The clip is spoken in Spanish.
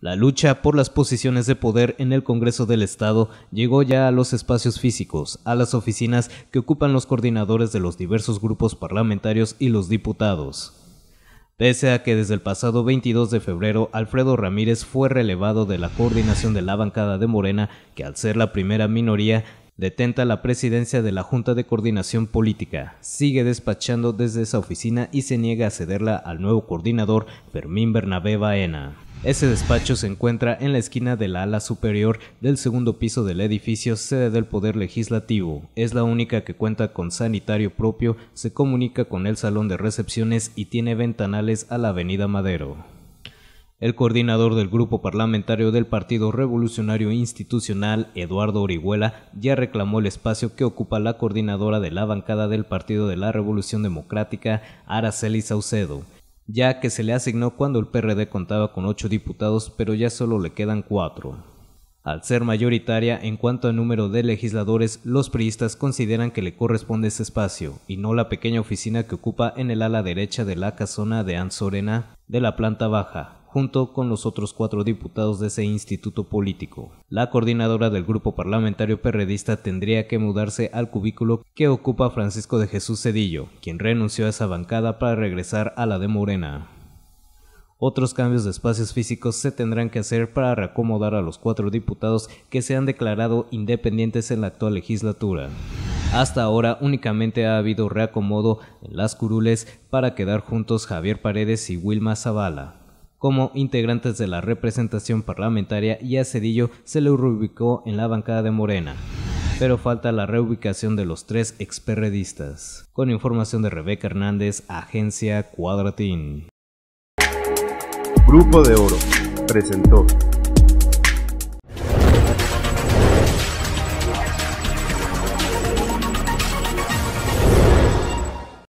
La lucha por las posiciones de poder en el Congreso del Estado llegó ya a los espacios físicos, a las oficinas que ocupan los coordinadores de los diversos grupos parlamentarios y los diputados. Pese a que desde el pasado 22 de febrero Alfredo Ramírez fue relevado de la coordinación de la bancada de Morena, que al ser la primera minoría detenta la presidencia de la Junta de Coordinación Política, sigue despachando desde esa oficina y se niega a cederla al nuevo coordinador Fermín Bernabé Baena. Ese despacho se encuentra en la esquina de la ala superior del segundo piso del edificio sede del Poder Legislativo. Es la única que cuenta con sanitario propio, se comunica con el salón de recepciones y tiene ventanales a la avenida Madero. El coordinador del grupo parlamentario del Partido Revolucionario Institucional, Eduardo Orihuela, ya reclamó el espacio que ocupa la coordinadora de la bancada del Partido de la Revolución Democrática, Araceli Saucedo ya que se le asignó cuando el PRD contaba con ocho diputados, pero ya solo le quedan cuatro. Al ser mayoritaria en cuanto a número de legisladores, los priistas consideran que le corresponde ese espacio, y no la pequeña oficina que ocupa en el ala derecha de la casona de Anzorena de la planta baja, junto con los otros cuatro diputados de ese instituto político. La coordinadora del grupo parlamentario perredista tendría que mudarse al cubículo que ocupa Francisco de Jesús Cedillo, quien renunció a esa bancada para regresar a la de Morena. Otros cambios de espacios físicos se tendrán que hacer para reacomodar a los cuatro diputados que se han declarado independientes en la actual legislatura. Hasta ahora únicamente ha habido reacomodo en las curules para quedar juntos Javier Paredes y Wilma Zavala como integrantes de la representación parlamentaria y a Cedillo se le reubicó en la bancada de Morena. Pero falta la reubicación de los tres experredistas. Con información de Rebeca Hernández, Agencia Cuadratín. Grupo de Oro presentó